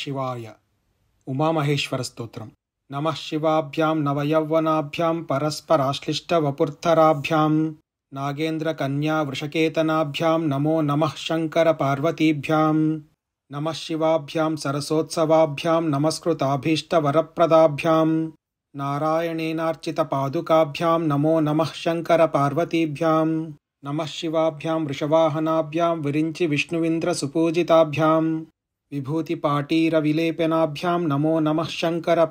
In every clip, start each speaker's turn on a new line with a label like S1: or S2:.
S1: शिवाय उमामहेश्वरस्तोत्रं नमः शिवाभ्यां नवयौवनाभ्यां परस्पराश्लिष्टवपुत्थराभ्यां नागेन्द्रकन्यावृषकेतनाभ्यां नमो नमः शङ्करपार्वतीभ्यां नमः शिवाभ्यां सरसोत्सवाभ्यां नमस्कृताभीष्टवरप्रदाभ्यां नारायणेनार्चितपादुकाभ्यां नमो नमः शङ्करपार्वतीभ्यां नमः शिवाभ्यां वृषवाहनाभ्यां विरिञ्चि विष्णुविन्द्रसुपूजिताभ्याम् विभूतिपाटीरविलेपनाभ्यां नमो नमः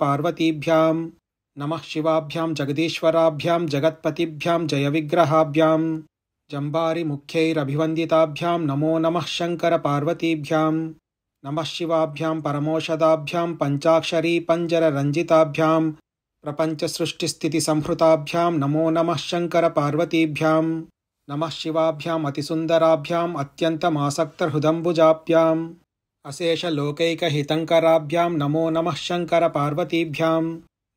S1: पार्वतीभ्यां नमः शिवाभ्यां जगदीश्वराभ्यां जगत्पतिभ्यां जयविग्रहाभ्यां जम्बारिमुख्यैरभिवन्दिताभ्यां नमो नमः पार्वतीभ्यां नमः शिवाभ्यां परमोषधाभ्यां पञ्चाक्षरीपञ्जररञ्जिताभ्यां प्रपञ्चसृष्टिस्थितिसम्भृताभ्यां नमो नमः शङ्करपार्वतीभ्यां नमः शिवाभ्याम् अतिसुन्दराभ्याम् अत्यन्तमासक्तहृदम्बुजाभ्याम् अशेषलोकैकहितङ्कराभ्यां नमो नमः शङ्करपार्वतीभ्यां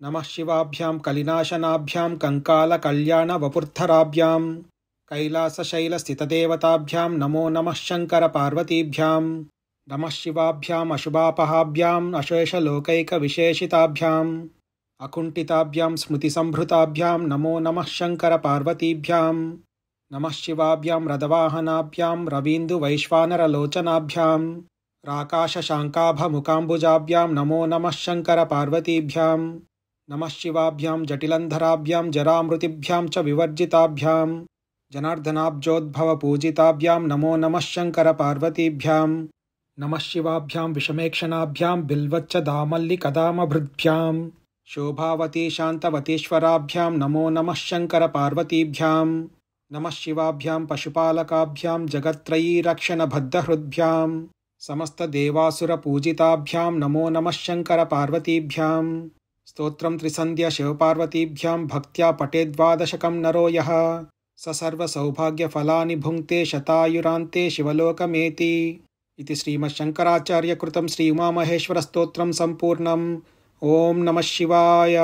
S1: नमः शिवाभ्यां कलिनाशनाभ्यां कङ्कालकल्याणवपुर्थराभ्यां कैलासशैलस्थितदेवताभ्यां नमो नमः शङ्करपार्वतीभ्यां नमः शिवाभ्याम् अशुभापहाभ्याम् अशेषलोकैकविशेषिताभ्याम् अकुण्ठिताभ्यां स्मृतिसम्भृताभ्यां नमो नमः शङ्करपार्वतीभ्यां नमः शिवाभ्यां रदवाहनाभ्यां रवीन्दुवैश्वानरलोचनाभ्याम् प्राकाशशाङ्काभमुकाम्बुजाभ्यां नमो नमः शङ्करपार्वतीभ्यां नमः शिवाभ्यां जटिलन्धराभ्यां जरामृतिभ्यां च विवर्जिताभ्यां जनार्दनाब्जोद्भवपूजिताभ्यां नमो नमः शङ्करपार्वतीभ्यां नमः शिवाभ्यां विषमेक्षणाभ्यां बिल्वच्च दामल्लिकदामभृद्भ्यां शोभावती शान्तवतीश्वराभ्यां नमो नमः शङ्करपार्वतीभ्यां नमः शिवाभ्यां पशुपालकाभ्यां जगत्त्रयीरक्षणभद्रहृद्भ्यां समस्तदेवासुरपूजिताभ्यां नमो नमः शङ्करपार्वतीभ्यां स्तोत्रं शिव शिवपार्वतीभ्यां भक्त्या पटेद्वादशकं नरो यः स फलानि भुंक्ते शतायुरान्ते शिवलोकमेति इति महेश्वर श्रीउमामहेश्वरस्तोत्रं सम्पूर्णम् ओम नमः शिवाय